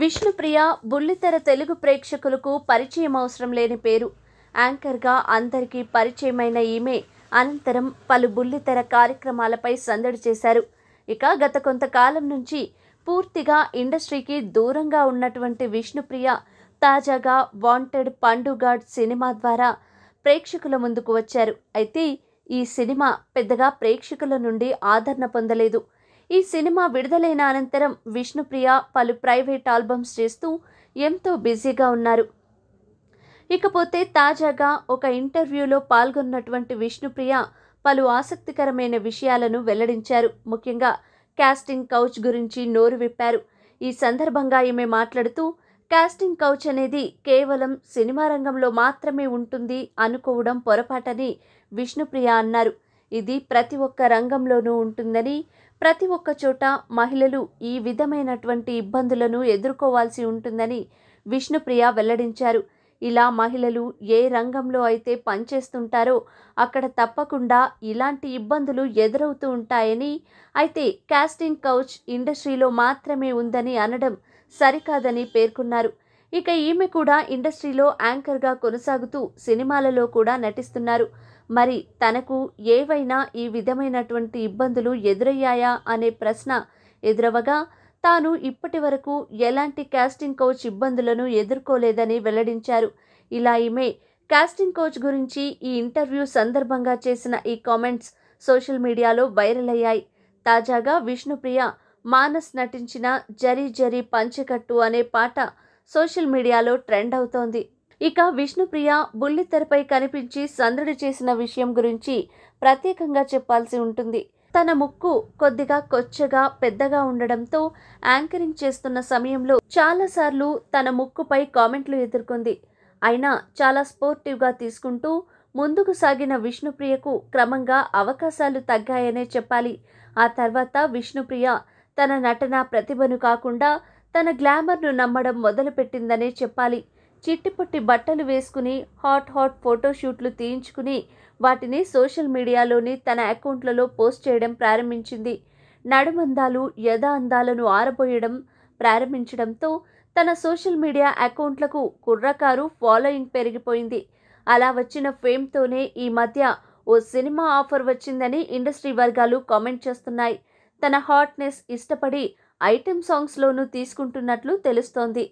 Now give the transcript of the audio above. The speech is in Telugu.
విష్ణుప్రియ బుల్లితెర తెలుగు ప్రేక్షకులకు పరిచయం అవసరం లేని పేరు యాంకర్గా అందరికీ పరిచయమైన ఈమె అనంతరం పలు బుల్లితెర కార్యక్రమాలపై సందడి చేశారు ఇక గత కొంతకాలం నుంచి పూర్తిగా ఇండస్ట్రీకి దూరంగా ఉన్నటువంటి విష్ణుప్రియ తాజాగా వాంటెడ్ పండుగాడ్ సినిమా ద్వారా ప్రేక్షకుల ముందుకు వచ్చారు అయితే ఈ సినిమా పెద్దగా ప్రేక్షకుల నుండి ఆదరణ పొందలేదు ఈ సినిమా విడుదలైన అనంతరం విష్ణుప్రియ పలు ప్రైవేట్ ఆల్బమ్స్ చేస్తూ ఎంతో బిజీగా ఉన్నారు ఇకపోతే తాజాగా ఒక ఇంటర్వ్యూలో పాల్గొన్నటువంటి విష్ణుప్రియ పలు ఆసక్తికరమైన విషయాలను వెల్లడించారు ముఖ్యంగా కాస్టింగ్ కౌచ్ గురించి నోరు విప్పారు ఈ సందర్భంగా ఈమె మాట్లాడుతూ కాస్టింగ్ కౌచ్ అనేది కేవలం సినిమా రంగంలో మాత్రమే ఉంటుంది అనుకోవడం పొరపాటని విష్ణుప్రియ అన్నారు ఇది ప్రతి ఒక్క రంగంలోనూ ఉంటుందని ప్రతి ఒక్క చోట మహిళలు ఈ విధమైనటువంటి ఇబ్బందులను ఎదుర్కోవాల్సి ఉంటుందని విష్ణుప్రియ వెల్లడించారు ఇలా మహిళలు ఏ రంగంలో అయితే పనిచేస్తుంటారో అక్కడ తప్పకుండా ఇలాంటి ఇబ్బందులు ఎదురవుతూ ఉంటాయని అయితే కాస్టింగ్ కౌచ్ ఇండస్ట్రీలో మాత్రమే ఉందని అనడం సరికాదని పేర్కొన్నారు ఇక ఈమె కూడా ఇండస్ట్రీలో యాంకర్గా కొనసాగుతూ సినిమాలలో కూడా నటిస్తున్నారు మరి తనకు ఏవైనా ఈ విధమైనటువంటి ఇబ్బందులు ఎదురయ్యాయా అనే ప్రశ్న ఎదురవగా తాను ఇప్పటి వరకు ఎలాంటి కాస్టింగ్ కోచ్ ఇబ్బందులను ఎదుర్కోలేదని వెల్లడించారు ఇలా ఈమె కాస్టింగ్ కోచ్ గురించి ఈ ఇంటర్వ్యూ సందర్భంగా చేసిన ఈ కామెంట్స్ సోషల్ మీడియాలో వైరల్ అయ్యాయి తాజాగా విష్ణుప్రియ మానస్ నటించిన జరీ జరీ పంచకట్టు అనే పాట సోషల్ మీడియాలో ట్రెండ్ అవుతోంది ఇక విష్ణుప్రియ బుల్లితెరపై కనిపించి సందడి చేసిన విషయం గురించి ప్రత్యేకంగా చెప్పాల్సి ఉంటుంది తన ముక్కు కొద్దిగా కొచ్చగా పెద్దగా ఉండడంతో యాంకరింగ్ చేస్తున్న సమయంలో చాలాసార్లు తన ముక్కుపై కామెంట్లు ఎదుర్కొంది అయినా చాలా స్పోర్టివ్గా తీసుకుంటూ ముందుకు సాగిన విష్ణుప్రియకు క్రమంగా అవకాశాలు తగ్గాయనే చెప్పాలి ఆ తర్వాత విష్ణుప్రియ తన నటన ప్రతిభను కాకుండా తన గ్లామర్ను నమ్మడం మొదలుపెట్టిందనే చెప్పాలి చిట్టిపొట్టి బట్టలు వేసుకుని హాట్ హాట్ ఫోటోషూట్లు తీయించుకుని వాటిని సోషల్ మీడియాలోని తన అకౌంట్లలో పోస్ట్ చేయడం ప్రారంభించింది నడుమందాలు యథా అందాలను ఆరబోయడం ప్రారంభించడంతో తన సోషల్ మీడియా అకౌంట్లకు కుర్రకారు ఫాలోయింగ్ పెరిగిపోయింది అలా వచ్చిన ఫేమ్తోనే ఈ మధ్య ఓ సినిమా ఆఫర్ వచ్చిందని ఇండస్ట్రీ వర్గాలు కామెంట్ చేస్తున్నాయి తన హాట్నెస్ ఇష్టపడి ఐటెం సాంగ్స్లోనూ తీసుకుంటున్నట్లు తెలుస్తోంది